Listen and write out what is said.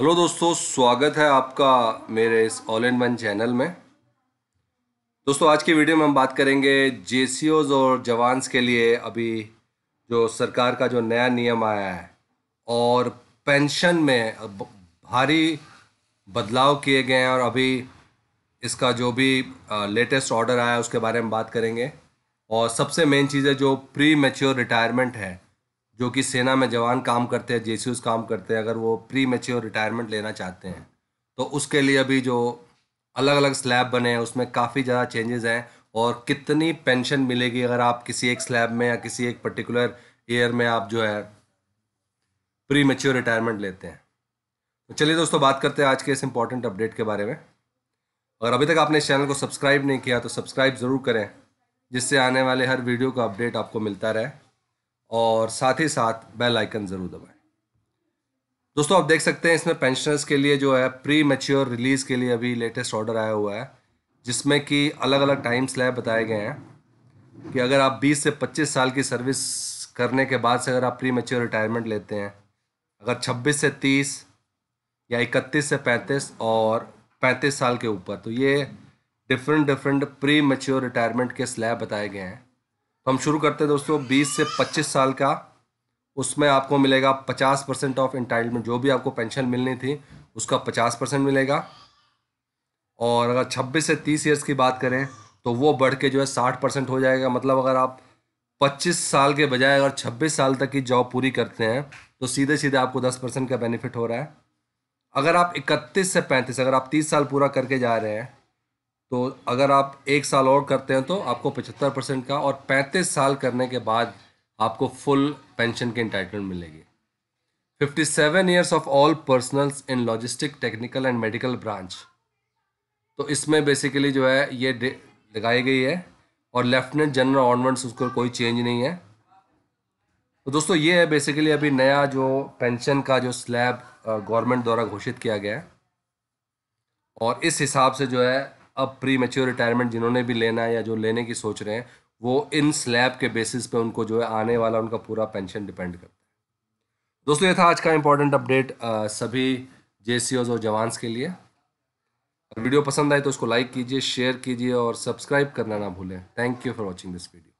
hello दोस्तों स्वागत है आपका मेरे इस ऑल इन वन चैनल में दोस्तों आज की वीडियो में हम बात करेंगे जे और जवान्स के लिए अभी जो सरकार का जो नया नियम आया है और पेंशन में भारी बदलाव किए गए हैं और अभी इसका जो भी लेटेस्ट ऑर्डर आया उसके बारे में बात करेंगे और सबसे मेन चीज़ है जो प्री मेच्योर रिटायरमेंट है जो कि सेना में जवान काम करते हैं जे काम करते हैं अगर वो प्री मेच्योर रिटायरमेंट लेना चाहते हैं तो उसके लिए अभी जो अलग अलग स्लैब बने हैं उसमें काफ़ी ज़्यादा चेंजेस हैं और कितनी पेंशन मिलेगी अगर आप किसी एक स्लैब में या किसी एक पर्टिकुलर ईयर में आप जो है प्री मेच्योर रिटायरमेंट लेते हैं तो चलिए दोस्तों बात करते हैं आज के इस इंपॉर्टेंट अपडेट के बारे में और अभी तक आपने इस चैनल को सब्सक्राइब नहीं किया तो सब्सक्राइब ज़रूर करें जिससे आने वाले हर वीडियो का अपडेट आपको मिलता रहे और साथ ही साथ बेल आइकन ज़रूर दबाएं दोस्तों आप देख सकते हैं इसमें पेंशनर्स के लिए जो है प्री मेच्योर रिलीज़ के लिए अभी लेटेस्ट ऑर्डर आया हुआ है जिसमें कि अलग अलग टाइम स्लैब बताए गए हैं कि अगर आप 20 से 25 साल की सर्विस करने के बाद से अगर आप प्री मेच्योर रिटायरमेंट लेते हैं अगर 26 से 30 या 31 से 35 और 35 साल के ऊपर तो ये different different premature retirement के स्लैब बताए गए हैं हम शुरू करते हैं दोस्तों 20 से 25 साल का उसमें आपको मिलेगा 50 परसेंट ऑफ इंटाइटमेंट जो भी आपको पेंशन मिलनी थी उसका 50 परसेंट मिलेगा और अगर 26 से 30 ईयर्स की बात करें तो वो बढ़ के जो है 60 परसेंट हो जाएगा मतलब अगर आप 25 साल के बजाय अगर 26 साल तक की जॉब पूरी करते हैं तो सीधे सीधे आपको 10 परसेंट का बेनिफिट हो रहा है अगर आप 31 से 35 अगर आप 30 साल पूरा करके जा रहे हैं तो अगर आप एक साल और करते हैं तो आपको पचहत्तर परसेंट का और पैंतीस साल करने के बाद आपको फुल पेंशन की इंटाइटमेंट मिलेगी fifty seven years of all personnels in logistic technical and medical branch तो इसमें बेसिकली जो है ये लगाई गई है और लेफ्टिनेंट जनरल ऑर्नमेंट्स उसको कोई चेंज नहीं है तो दोस्तों ये है बेसिकली अभी नया जो पेंशन का जो स्लैब गवर्नमेंट द्वारा घोषित किया गया है और इस हिसाब से जो है अब प्री मेच्योर रिटायरमेंट जिन्होंने भी लेना है या जो लेने की सोच रहे हैं वो इन स्लैब के बेसिस पे उनको जो है आने वाला उनका पूरा पेंशन डिपेंड करता है दोस्तों ये था आज का इंपॉर्टेंट अपडेट सभी जे और जवान्स के लिए वीडियो पसंद आए तो उसको लाइक कीजिए शेयर कीजिए और सब्सक्राइब करना ना भूलें thank you for watching this video